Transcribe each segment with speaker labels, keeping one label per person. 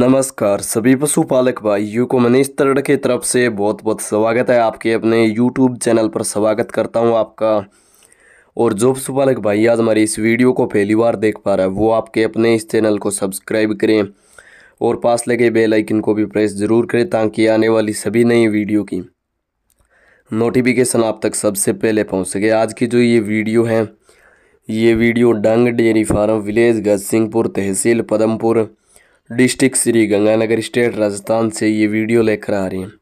Speaker 1: नमस्कार सभी पशुपालक भाइयों को मनीष तरड़ की तरफ से बहुत बहुत स्वागत है आपके अपने यूट्यूब चैनल पर स्वागत करता हूं आपका और जो पशुपालक भाई आज हमारी इस वीडियो को पहली बार देख पा रहा है वो आपके अपने इस चैनल को सब्सक्राइब करें और पास लगे बेल आइकन को भी प्रेस ज़रूर करें ताकि आने वाली सभी नई वीडियो की नोटिफिकेशन आप तक सबसे पहले पहुँच सके आज की जो ये वीडियो है ये वीडियो डंग dairy farm village Gaj Singhpur तहसील पदमपुर डिस्ट्रिक्ट श्री गंगानगर स्टेट राजस्थान से ये वीडियो लेकर आ रही हैं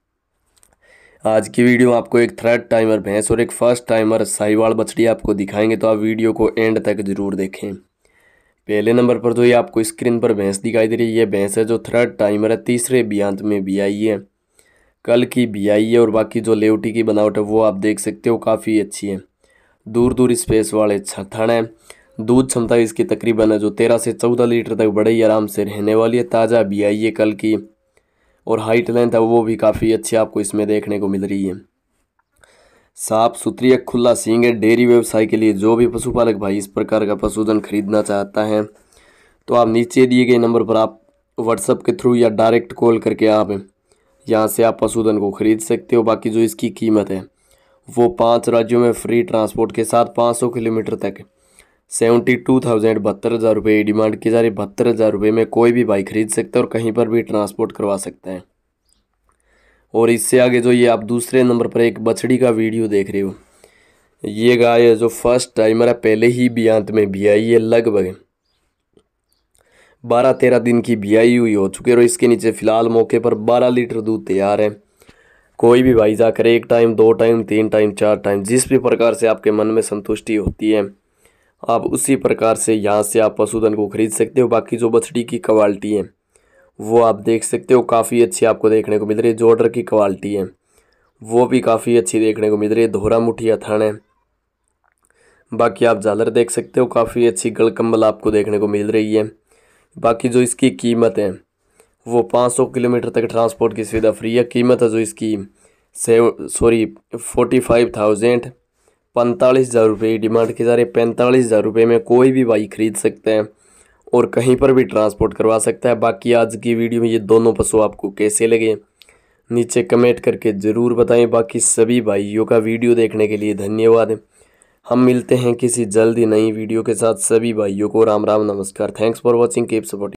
Speaker 1: आज की वीडियो में आपको एक थर्ड टाइमर भैंस और एक फर्स्ट टाइमर साहिवाल बछड़ी आपको दिखाएंगे तो आप वीडियो को एंड तक जरूर देखें पहले नंबर पर जो तो ये आपको स्क्रीन पर भैंस दिखाई दे रही है ये भैंस है जो थर्ड टाइमर है तीसरे बियांत में भी आई है कल की भी आई है और बाकी जो लेवटी की बनावट है वो आप देख सकते हो काफ़ी अच्छी है दूर दूर स्पेस वाले छथन है दूध क्षमता इसकी तकरीबन है जो तेरह से चौदह लीटर तक बड़े ही आराम से रहने वाली है ताज़ा भी आई है कल की और हाइट लेंथ है वो भी काफ़ी अच्छी आपको इसमें देखने को मिल रही है साफ सुथरी या खुला सींग है डेयरी व्यवसाय के लिए जो भी पशुपालक भाई इस प्रकार का पशुधन खरीदना चाहता है तो आप नीचे दिए गए नंबर पर आप व्हाट्सअप के थ्रू या डायरेक्ट कॉल करके आप यहाँ से आप पशुधन को खरीद सकते हो बाकी जो इसकी कीमत है वो पाँच राज्यों में फ्री ट्रांसपोर्ट के साथ पाँच किलोमीटर तक सेवेंटी टू थाउजेंड बहत्तर हज़ार रुपये डिमांड की जा रही बहत्तर हज़ार रुपये में कोई भी बाइक खरीद सकते हैं और कहीं पर भी ट्रांसपोर्ट करवा सकते हैं और इससे आगे जो ये आप दूसरे नंबर पर एक बछड़ी का वीडियो देख रहे हो ये गाय जो फर्स्ट टाइम मेरा पहले ही बियांत में बियाई है लगभग बारह तेरह दिन की बियाई हुई हो चुके और इसके नीचे फ़िलहाल मौके पर बारह लीटर दूध तैयार है कोई भी भाई जाकर एक टाइम दो टाइम तीन टाइम चार टाइम जिस भी प्रकार से आपके मन में संतुष्टि होती है आप उसी प्रकार से यहाँ से आप पशुधन को ख़रीद सकते हो बाकी जो बछड़ी की क्वालिटी है वो आप देख सकते हो काफ़ी अच्छी आपको देखने को मिल रही है जोडर की क्वालिटी है वो भी काफ़ी अच्छी देखने को मिल रही है धोरा मुठिया है बाकी आप झालर देख सकते हो काफ़ी अच्छी गड़कम्बल आपको देखने को मिल रही है बाकी जो इसकी कीमत है वो 500 किलोमीटर तक ट्रांसपोर्ट की सुविधा फ्री है कीमत है जो इसकी सॉरी फोर्टी फाइव थाउजेंड पैंतालीस हज़ार रुपये की डिमांड की जा रही है पैंतालीस हज़ार रुपये में कोई भी बाइक खरीद सकते हैं और कहीं पर भी ट्रांसपोर्ट करवा सकता है बाकी आज की वीडियो में ये दोनों पशु आपको कैसे लगे नीचे कमेंट करके ज़रूर बताएं बाकी सभी भाइयों का वीडियो देखने के लिए धन्यवाद हम मिलते हैं किसी जल्दी नई वीडियो के साथ सभी भाइयों को राम राम नमस्कार thanks for watching keep supporting